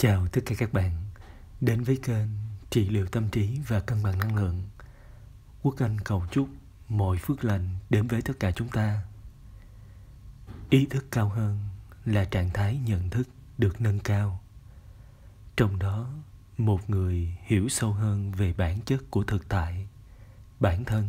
Chào tất cả các bạn Đến với kênh Trị liệu tâm trí và cân bằng năng lượng Quốc Anh cầu chúc mọi phước lành đến với tất cả chúng ta Ý thức cao hơn là trạng thái nhận thức được nâng cao Trong đó một người hiểu sâu hơn về bản chất của thực tại Bản thân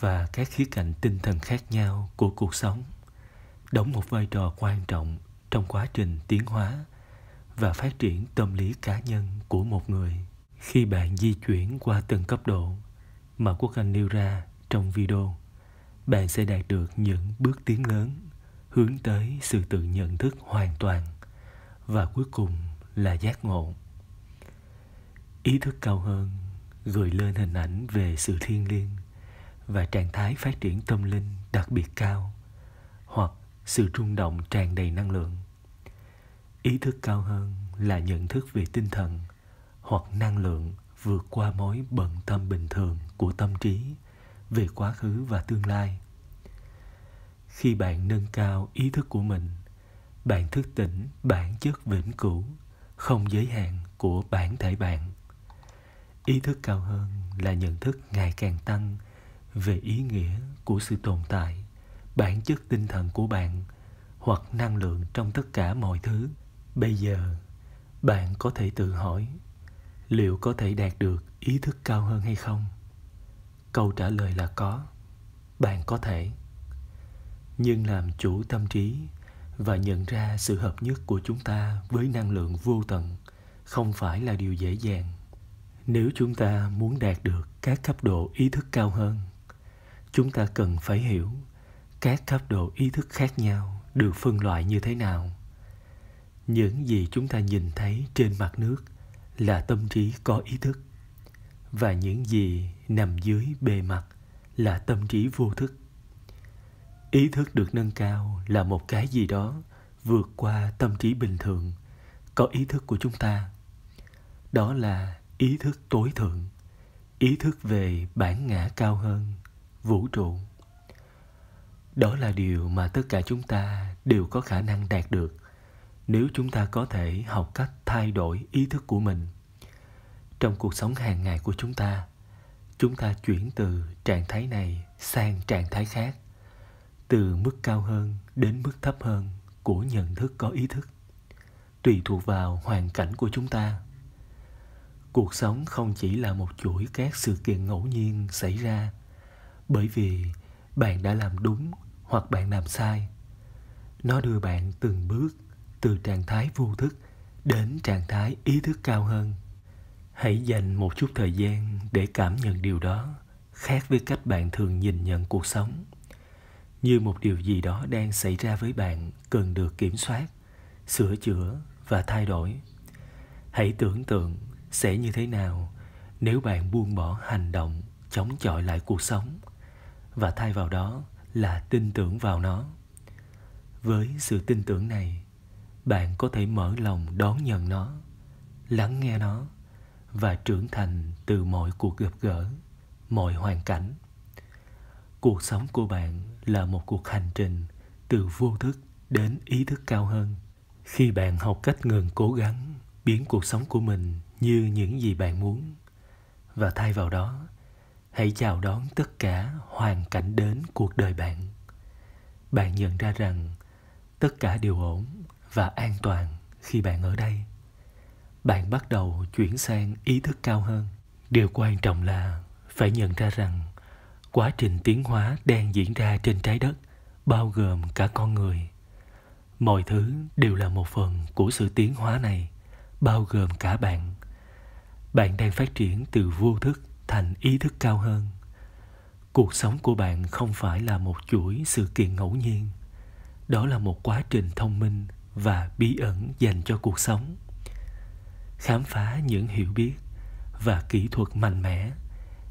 và các khía cạnh tinh thần khác nhau của cuộc sống đóng một vai trò quan trọng trong quá trình tiến hóa và phát triển tâm lý cá nhân của một người khi bạn di chuyển qua từng cấp độ mà quốc anh nêu ra trong video bạn sẽ đạt được những bước tiến lớn hướng tới sự tự nhận thức hoàn toàn và cuối cùng là giác ngộ ý thức cao hơn gửi lên hình ảnh về sự thiêng liêng và trạng thái phát triển tâm linh đặc biệt cao hoặc sự rung động tràn đầy năng lượng ý thức cao hơn là nhận thức về tinh thần hoặc năng lượng vượt qua mối bận tâm bình thường của tâm trí về quá khứ và tương lai khi bạn nâng cao ý thức của mình bạn thức tỉnh bản chất vĩnh cửu không giới hạn của bản thể bạn ý thức cao hơn là nhận thức ngày càng tăng về ý nghĩa của sự tồn tại bản chất tinh thần của bạn hoặc năng lượng trong tất cả mọi thứ bây giờ bạn có thể tự hỏi liệu có thể đạt được ý thức cao hơn hay không câu trả lời là có bạn có thể nhưng làm chủ tâm trí và nhận ra sự hợp nhất của chúng ta với năng lượng vô tận không phải là điều dễ dàng nếu chúng ta muốn đạt được các cấp độ ý thức cao hơn chúng ta cần phải hiểu các cấp độ ý thức khác nhau được phân loại như thế nào những gì chúng ta nhìn thấy trên mặt nước là tâm trí có ý thức và những gì nằm dưới bề mặt là tâm trí vô thức ý thức được nâng cao là một cái gì đó vượt qua tâm trí bình thường có ý thức của chúng ta đó là ý thức tối thượng ý thức về bản ngã cao hơn vũ trụ đó là điều mà tất cả chúng ta đều có khả năng đạt được nếu chúng ta có thể học cách thay đổi ý thức của mình trong cuộc sống hàng ngày của chúng ta chúng ta chuyển từ trạng thái này sang trạng thái khác từ mức cao hơn đến mức thấp hơn của nhận thức có ý thức tùy thuộc vào hoàn cảnh của chúng ta cuộc sống không chỉ là một chuỗi các sự kiện ngẫu nhiên xảy ra bởi vì bạn đã làm đúng hoặc bạn làm sai nó đưa bạn từng bước từ trạng thái vô thức đến trạng thái ý thức cao hơn hãy dành một chút thời gian để cảm nhận điều đó khác với cách bạn thường nhìn nhận cuộc sống như một điều gì đó đang xảy ra với bạn cần được kiểm soát sửa chữa và thay đổi hãy tưởng tượng sẽ như thế nào nếu bạn buông bỏ hành động chống chọi lại cuộc sống và thay vào đó là tin tưởng vào nó với sự tin tưởng này bạn có thể mở lòng đón nhận nó lắng nghe nó và trưởng thành từ mọi cuộc gặp gỡ mọi hoàn cảnh cuộc sống của bạn là một cuộc hành trình từ vô thức đến ý thức cao hơn khi bạn học cách ngừng cố gắng biến cuộc sống của mình như những gì bạn muốn và thay vào đó hãy chào đón tất cả hoàn cảnh đến cuộc đời bạn bạn nhận ra rằng tất cả đều ổn và an toàn khi bạn ở đây bạn bắt đầu chuyển sang ý thức cao hơn điều quan trọng là phải nhận ra rằng quá trình tiến hóa đang diễn ra trên trái đất bao gồm cả con người mọi thứ đều là một phần của sự tiến hóa này bao gồm cả bạn bạn đang phát triển từ vô thức thành ý thức cao hơn cuộc sống của bạn không phải là một chuỗi sự kiện ngẫu nhiên đó là một quá trình thông minh và bí ẩn dành cho cuộc sống khám phá những hiểu biết và kỹ thuật mạnh mẽ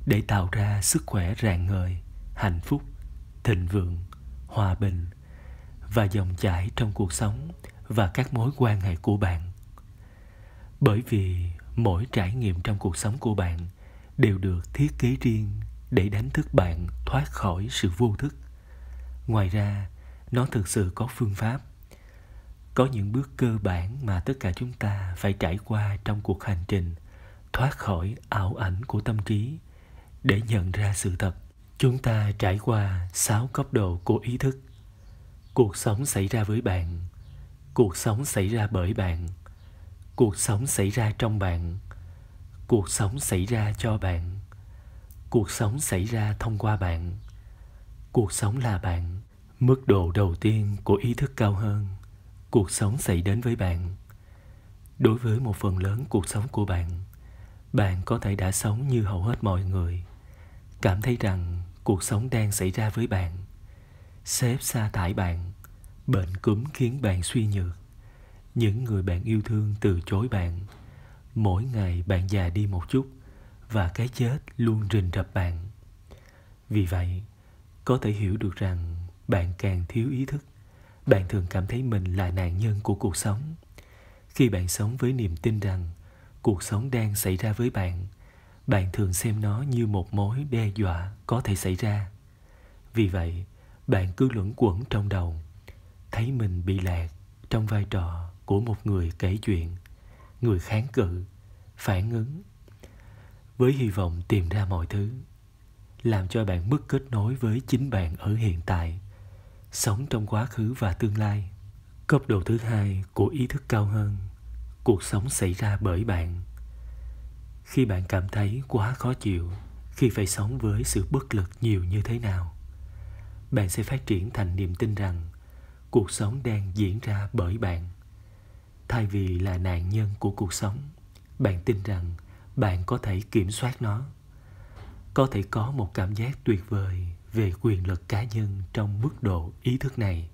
để tạo ra sức khỏe rạng ngời hạnh phúc thịnh vượng hòa bình và dòng chảy trong cuộc sống và các mối quan hệ của bạn bởi vì mỗi trải nghiệm trong cuộc sống của bạn đều được thiết kế riêng để đánh thức bạn thoát khỏi sự vô thức ngoài ra nó thực sự có phương pháp có những bước cơ bản mà tất cả chúng ta phải trải qua trong cuộc hành trình thoát khỏi ảo ảnh của tâm trí để nhận ra sự thật chúng ta trải qua sáu cấp độ của ý thức cuộc sống xảy ra với bạn cuộc sống xảy ra bởi bạn cuộc sống xảy ra trong bạn cuộc sống xảy ra cho bạn cuộc sống xảy ra thông qua bạn cuộc sống là bạn mức độ đầu tiên của ý thức cao hơn cuộc sống xảy đến với bạn đối với một phần lớn cuộc sống của bạn bạn có thể đã sống như hầu hết mọi người cảm thấy rằng cuộc sống đang xảy ra với bạn sếp sa thải bạn bệnh cúm khiến bạn suy nhược những người bạn yêu thương từ chối bạn mỗi ngày bạn già đi một chút và cái chết luôn rình rập bạn vì vậy có thể hiểu được rằng bạn càng thiếu ý thức bạn thường cảm thấy mình là nạn nhân của cuộc sống khi bạn sống với niềm tin rằng cuộc sống đang xảy ra với bạn bạn thường xem nó như một mối đe dọa có thể xảy ra vì vậy bạn cứ luẩn quẩn trong đầu thấy mình bị lạc trong vai trò của một người kể chuyện người kháng cự phản ứng với hy vọng tìm ra mọi thứ làm cho bạn mất kết nối với chính bạn ở hiện tại sống trong quá khứ và tương lai cấp độ thứ hai của ý thức cao hơn cuộc sống xảy ra bởi bạn khi bạn cảm thấy quá khó chịu khi phải sống với sự bất lực nhiều như thế nào bạn sẽ phát triển thành niềm tin rằng cuộc sống đang diễn ra bởi bạn thay vì là nạn nhân của cuộc sống bạn tin rằng bạn có thể kiểm soát nó có thể có một cảm giác tuyệt vời về quyền lực cá nhân trong mức độ ý thức này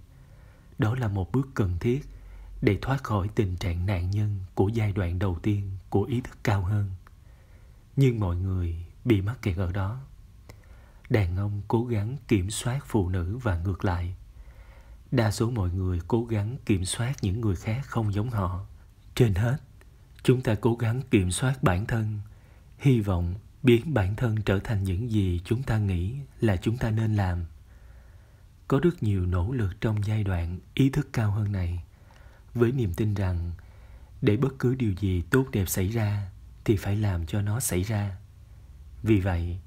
đó là một bước cần thiết để thoát khỏi tình trạng nạn nhân của giai đoạn đầu tiên của ý thức cao hơn nhưng mọi người bị mắc kẹt ở đó đàn ông cố gắng kiểm soát phụ nữ và ngược lại đa số mọi người cố gắng kiểm soát những người khác không giống họ trên hết chúng ta cố gắng kiểm soát bản thân hy vọng biến bản thân trở thành những gì chúng ta nghĩ là chúng ta nên làm có rất nhiều nỗ lực trong giai đoạn ý thức cao hơn này với niềm tin rằng để bất cứ điều gì tốt đẹp xảy ra thì phải làm cho nó xảy ra vì vậy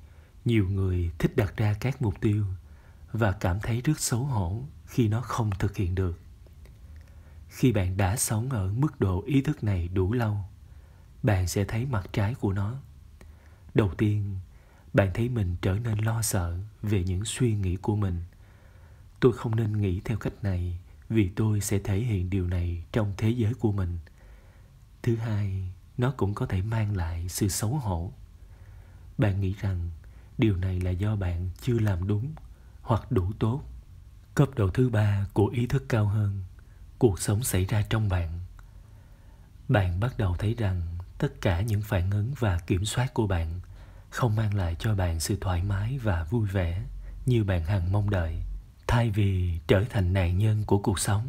nhiều người thích đặt ra các mục tiêu và cảm thấy rất xấu hổ khi nó không thực hiện được khi bạn đã sống ở mức độ ý thức này đủ lâu bạn sẽ thấy mặt trái của nó đầu tiên bạn thấy mình trở nên lo sợ về những suy nghĩ của mình tôi không nên nghĩ theo cách này vì tôi sẽ thể hiện điều này trong thế giới của mình thứ hai nó cũng có thể mang lại sự xấu hổ bạn nghĩ rằng điều này là do bạn chưa làm đúng hoặc đủ tốt cấp độ thứ ba của ý thức cao hơn cuộc sống xảy ra trong bạn bạn bắt đầu thấy rằng tất cả những phản ứng và kiểm soát của bạn không mang lại cho bạn sự thoải mái và vui vẻ như bạn hằng mong đợi thay vì trở thành nạn nhân của cuộc sống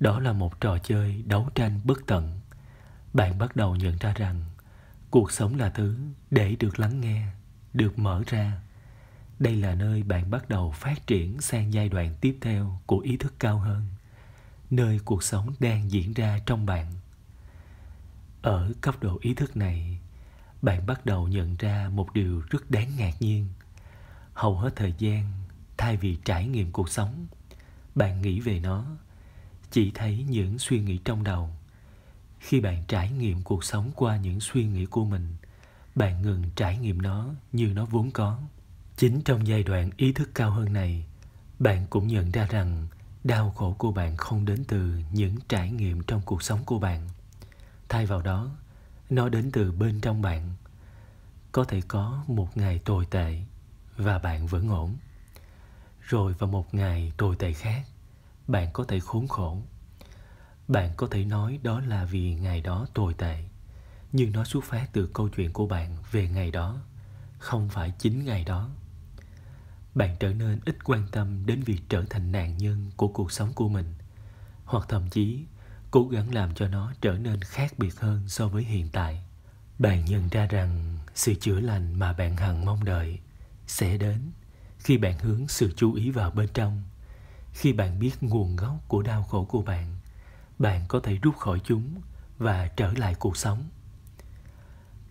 đó là một trò chơi đấu tranh bất tận bạn bắt đầu nhận ra rằng cuộc sống là thứ để được lắng nghe được mở ra đây là nơi bạn bắt đầu phát triển sang giai đoạn tiếp theo của ý thức cao hơn nơi cuộc sống đang diễn ra trong bạn ở cấp độ ý thức này bạn bắt đầu nhận ra một điều rất đáng ngạc nhiên hầu hết thời gian thay vì trải nghiệm cuộc sống bạn nghĩ về nó chỉ thấy những suy nghĩ trong đầu khi bạn trải nghiệm cuộc sống qua những suy nghĩ của mình bạn ngừng trải nghiệm nó như nó vốn có chính trong giai đoạn ý thức cao hơn này bạn cũng nhận ra rằng đau khổ của bạn không đến từ những trải nghiệm trong cuộc sống của bạn thay vào đó nó đến từ bên trong bạn có thể có một ngày tồi tệ và bạn vẫn ổn rồi vào một ngày tồi tệ khác bạn có thể khốn khổ bạn có thể nói đó là vì ngày đó tồi tệ nhưng nó xuất phát từ câu chuyện của bạn về ngày đó không phải chính ngày đó bạn trở nên ít quan tâm đến việc trở thành nạn nhân của cuộc sống của mình hoặc thậm chí cố gắng làm cho nó trở nên khác biệt hơn so với hiện tại bạn nhận ra rằng sự chữa lành mà bạn hằng mong đợi sẽ đến khi bạn hướng sự chú ý vào bên trong khi bạn biết nguồn gốc của đau khổ của bạn bạn có thể rút khỏi chúng và trở lại cuộc sống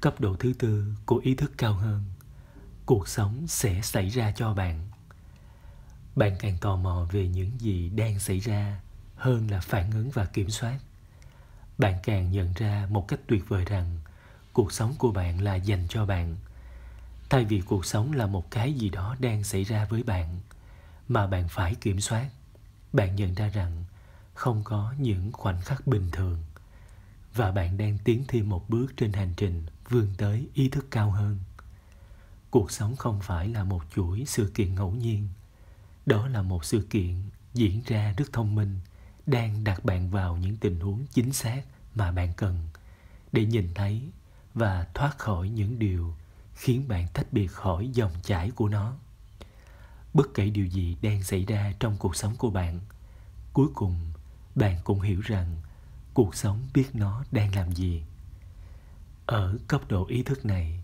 cấp độ thứ tư của ý thức cao hơn cuộc sống sẽ xảy ra cho bạn bạn càng tò mò về những gì đang xảy ra hơn là phản ứng và kiểm soát bạn càng nhận ra một cách tuyệt vời rằng cuộc sống của bạn là dành cho bạn thay vì cuộc sống là một cái gì đó đang xảy ra với bạn mà bạn phải kiểm soát bạn nhận ra rằng không có những khoảnh khắc bình thường và bạn đang tiến thêm một bước trên hành trình vươn tới ý thức cao hơn cuộc sống không phải là một chuỗi sự kiện ngẫu nhiên đó là một sự kiện diễn ra rất thông minh đang đặt bạn vào những tình huống chính xác mà bạn cần để nhìn thấy và thoát khỏi những điều khiến bạn tách biệt khỏi dòng chảy của nó bất kể điều gì đang xảy ra trong cuộc sống của bạn cuối cùng bạn cũng hiểu rằng cuộc sống biết nó đang làm gì ở cấp độ ý thức này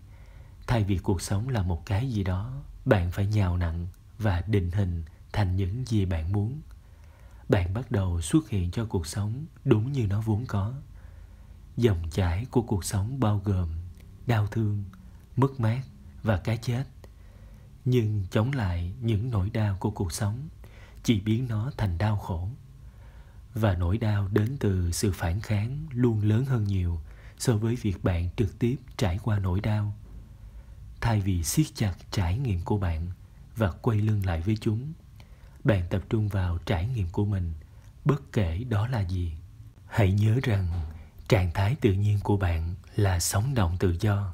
thay vì cuộc sống là một cái gì đó bạn phải nhào nặng và định hình thành những gì bạn muốn bạn bắt đầu xuất hiện cho cuộc sống đúng như nó vốn có dòng chảy của cuộc sống bao gồm đau thương mất mát và cái chết nhưng chống lại những nỗi đau của cuộc sống chỉ biến nó thành đau khổ và nỗi đau đến từ sự phản kháng luôn lớn hơn nhiều so với việc bạn trực tiếp trải qua nỗi đau thay vì siết chặt trải nghiệm của bạn và quay lưng lại với chúng bạn tập trung vào trải nghiệm của mình bất kể đó là gì hãy nhớ rằng trạng thái tự nhiên của bạn là sống động tự do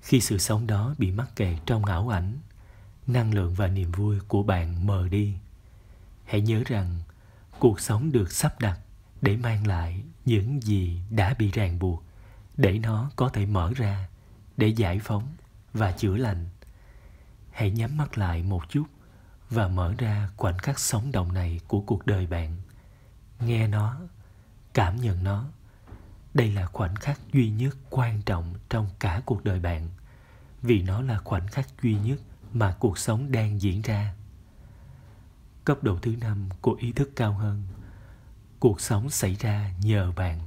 khi sự sống đó bị mắc kẹt trong ảo ảnh năng lượng và niềm vui của bạn mờ đi hãy nhớ rằng cuộc sống được sắp đặt để mang lại những gì đã bị ràng buộc để nó có thể mở ra để giải phóng và chữa lành hãy nhắm mắt lại một chút và mở ra khoảnh khắc sống động này của cuộc đời bạn nghe nó cảm nhận nó đây là khoảnh khắc duy nhất quan trọng trong cả cuộc đời bạn vì nó là khoảnh khắc duy nhất mà cuộc sống đang diễn ra cấp độ thứ năm của ý thức cao hơn cuộc sống xảy ra nhờ bạn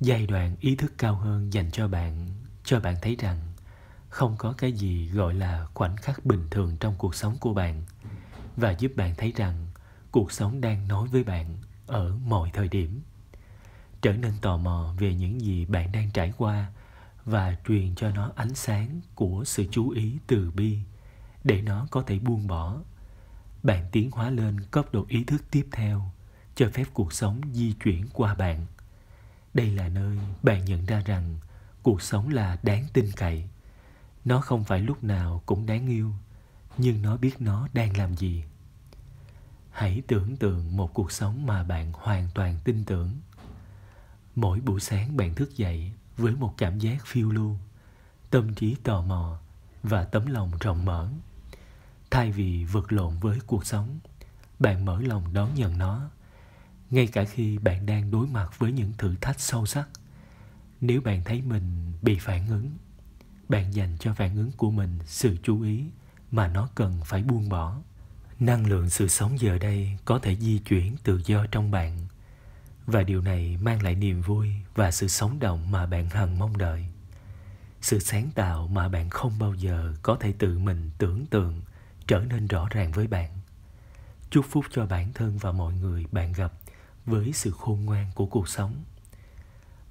giai đoạn ý thức cao hơn dành cho bạn cho bạn thấy rằng không có cái gì gọi là khoảnh khắc bình thường trong cuộc sống của bạn và giúp bạn thấy rằng cuộc sống đang nói với bạn ở mọi thời điểm trở nên tò mò về những gì bạn đang trải qua và truyền cho nó ánh sáng của sự chú ý từ bi để nó có thể buông bỏ bạn tiến hóa lên cấp độ ý thức tiếp theo cho phép cuộc sống di chuyển qua bạn đây là nơi bạn nhận ra rằng cuộc sống là đáng tin cậy nó không phải lúc nào cũng đáng yêu nhưng nó biết nó đang làm gì hãy tưởng tượng một cuộc sống mà bạn hoàn toàn tin tưởng mỗi buổi sáng bạn thức dậy với một cảm giác phiêu lưu tâm trí tò mò và tấm lòng rộng mở thay vì vật lộn với cuộc sống bạn mở lòng đón nhận nó ngay cả khi bạn đang đối mặt với những thử thách sâu sắc nếu bạn thấy mình bị phản ứng bạn dành cho phản ứng của mình sự chú ý mà nó cần phải buông bỏ năng lượng sự sống giờ đây có thể di chuyển tự do trong bạn và điều này mang lại niềm vui và sự sống động mà bạn hằng mong đợi sự sáng tạo mà bạn không bao giờ có thể tự mình tưởng tượng trở nên rõ ràng với bạn chúc phúc cho bản thân và mọi người bạn gặp với sự khôn ngoan của cuộc sống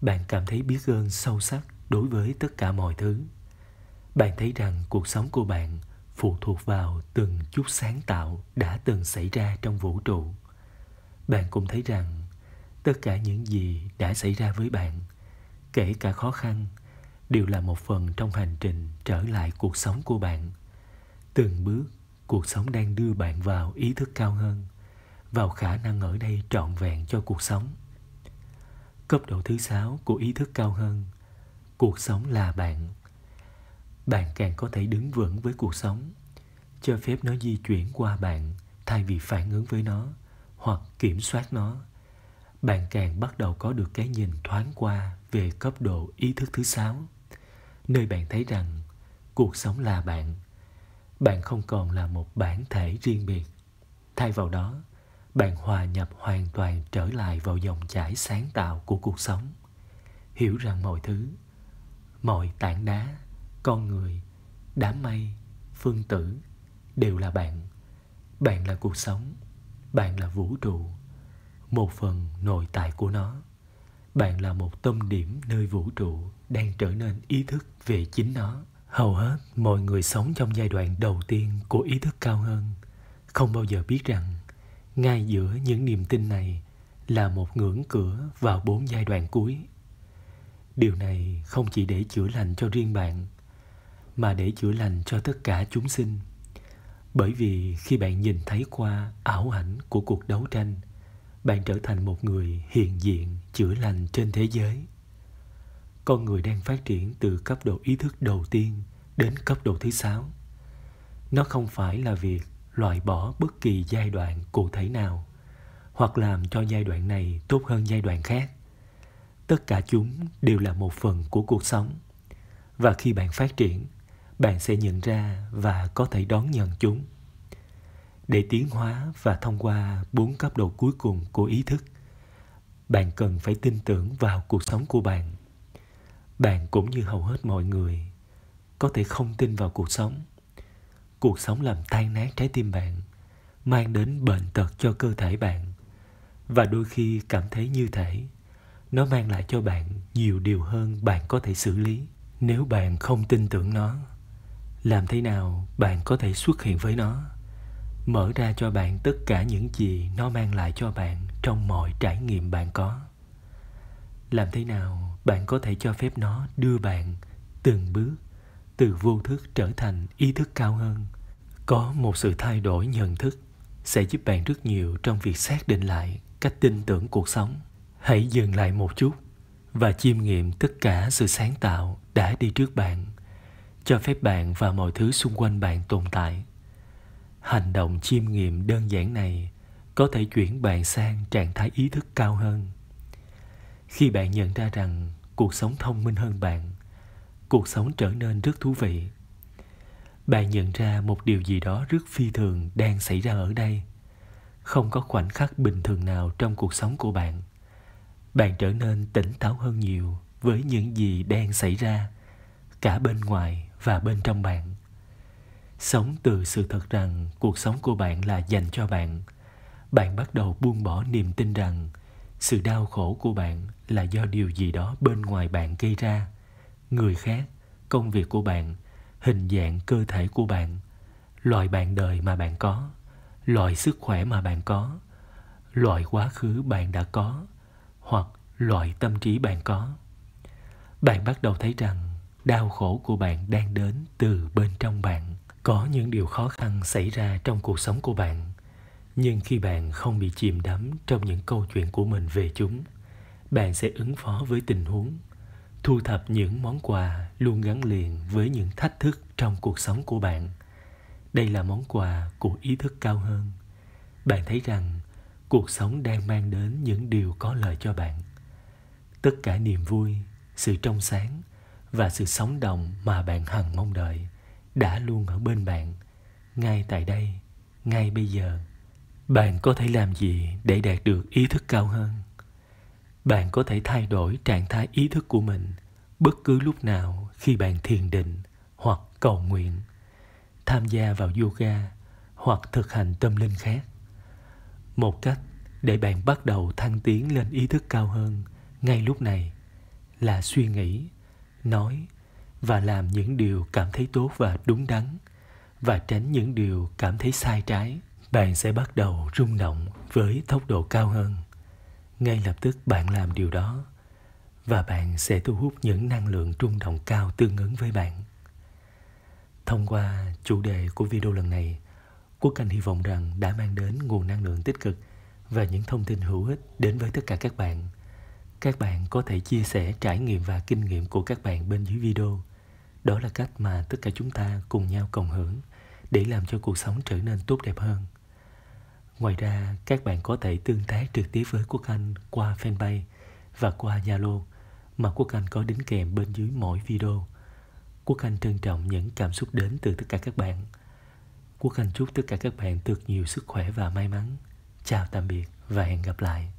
bạn cảm thấy biết ơn sâu sắc đối với tất cả mọi thứ bạn thấy rằng cuộc sống của bạn phụ thuộc vào từng chút sáng tạo đã từng xảy ra trong vũ trụ bạn cũng thấy rằng tất cả những gì đã xảy ra với bạn kể cả khó khăn đều là một phần trong hành trình trở lại cuộc sống của bạn từng bước cuộc sống đang đưa bạn vào ý thức cao hơn vào khả năng ở đây trọn vẹn cho cuộc sống cấp độ thứ sáu của ý thức cao hơn cuộc sống là bạn bạn càng có thể đứng vững với cuộc sống cho phép nó di chuyển qua bạn thay vì phản ứng với nó hoặc kiểm soát nó bạn càng bắt đầu có được cái nhìn thoáng qua về cấp độ ý thức thứ sáu nơi bạn thấy rằng cuộc sống là bạn bạn không còn là một bản thể riêng biệt thay vào đó bạn hòa nhập hoàn toàn trở lại vào dòng chảy sáng tạo của cuộc sống hiểu rằng mọi thứ mọi tảng đá con người đám mây phương tử đều là bạn bạn là cuộc sống bạn là vũ trụ một phần nội tại của nó bạn là một tâm điểm nơi vũ trụ đang trở nên ý thức về chính nó hầu hết mọi người sống trong giai đoạn đầu tiên của ý thức cao hơn không bao giờ biết rằng ngay giữa những niềm tin này là một ngưỡng cửa vào bốn giai đoạn cuối điều này không chỉ để chữa lành cho riêng bạn mà để chữa lành cho tất cả chúng sinh bởi vì khi bạn nhìn thấy qua ảo ảnh của cuộc đấu tranh bạn trở thành một người hiện diện chữa lành trên thế giới con người đang phát triển từ cấp độ ý thức đầu tiên đến cấp độ thứ sáu nó không phải là việc loại bỏ bất kỳ giai đoạn cụ thể nào hoặc làm cho giai đoạn này tốt hơn giai đoạn khác tất cả chúng đều là một phần của cuộc sống và khi bạn phát triển bạn sẽ nhận ra và có thể đón nhận chúng để tiến hóa và thông qua bốn cấp độ cuối cùng của ý thức bạn cần phải tin tưởng vào cuộc sống của bạn bạn cũng như hầu hết mọi người có thể không tin vào cuộc sống cuộc sống làm tan nát trái tim bạn mang đến bệnh tật cho cơ thể bạn và đôi khi cảm thấy như thể nó mang lại cho bạn nhiều điều hơn bạn có thể xử lý nếu bạn không tin tưởng nó làm thế nào bạn có thể xuất hiện với nó mở ra cho bạn tất cả những gì nó mang lại cho bạn trong mọi trải nghiệm bạn có làm thế nào bạn có thể cho phép nó đưa bạn từng bước từ vô thức trở thành ý thức cao hơn có một sự thay đổi nhận thức sẽ giúp bạn rất nhiều trong việc xác định lại cách tin tưởng cuộc sống hãy dừng lại một chút và chiêm nghiệm tất cả sự sáng tạo đã đi trước bạn cho phép bạn và mọi thứ xung quanh bạn tồn tại hành động chiêm nghiệm đơn giản này có thể chuyển bạn sang trạng thái ý thức cao hơn khi bạn nhận ra rằng cuộc sống thông minh hơn bạn cuộc sống trở nên rất thú vị bạn nhận ra một điều gì đó rất phi thường đang xảy ra ở đây không có khoảnh khắc bình thường nào trong cuộc sống của bạn bạn trở nên tỉnh táo hơn nhiều với những gì đang xảy ra cả bên ngoài và bên trong bạn sống từ sự thật rằng cuộc sống của bạn là dành cho bạn bạn bắt đầu buông bỏ niềm tin rằng sự đau khổ của bạn là do điều gì đó bên ngoài bạn gây ra người khác công việc của bạn hình dạng cơ thể của bạn loại bạn đời mà bạn có loại sức khỏe mà bạn có loại quá khứ bạn đã có hoặc loại tâm trí bạn có bạn bắt đầu thấy rằng đau khổ của bạn đang đến từ bên trong bạn có những điều khó khăn xảy ra trong cuộc sống của bạn nhưng khi bạn không bị chìm đắm trong những câu chuyện của mình về chúng bạn sẽ ứng phó với tình huống thu thập những món quà luôn gắn liền với những thách thức trong cuộc sống của bạn đây là món quà của ý thức cao hơn bạn thấy rằng cuộc sống đang mang đến những điều có lợi cho bạn tất cả niềm vui sự trong sáng và sự sống động mà bạn hằng mong đợi đã luôn ở bên bạn ngay tại đây ngay bây giờ bạn có thể làm gì để đạt được ý thức cao hơn bạn có thể thay đổi trạng thái ý thức của mình bất cứ lúc nào khi bạn thiền định hoặc cầu nguyện tham gia vào yoga hoặc thực hành tâm linh khác một cách để bạn bắt đầu thăng tiến lên ý thức cao hơn ngay lúc này là suy nghĩ nói và làm những điều cảm thấy tốt và đúng đắn và tránh những điều cảm thấy sai trái bạn sẽ bắt đầu rung động với tốc độ cao hơn ngay lập tức bạn làm điều đó và bạn sẽ thu hút những năng lượng rung động cao tương ứng với bạn thông qua chủ đề của video lần này quốc anh hy vọng rằng đã mang đến nguồn năng lượng tích cực và những thông tin hữu ích đến với tất cả các bạn các bạn có thể chia sẻ trải nghiệm và kinh nghiệm của các bạn bên dưới video đó là cách mà tất cả chúng ta cùng nhau cộng hưởng để làm cho cuộc sống trở nên tốt đẹp hơn ngoài ra các bạn có thể tương tác trực tiếp với quốc anh qua fanpage và qua zalo mà quốc anh có đính kèm bên dưới mỗi video quốc anh trân trọng những cảm xúc đến từ tất cả các bạn quốc anh chúc tất cả các bạn được nhiều sức khỏe và may mắn chào tạm biệt và hẹn gặp lại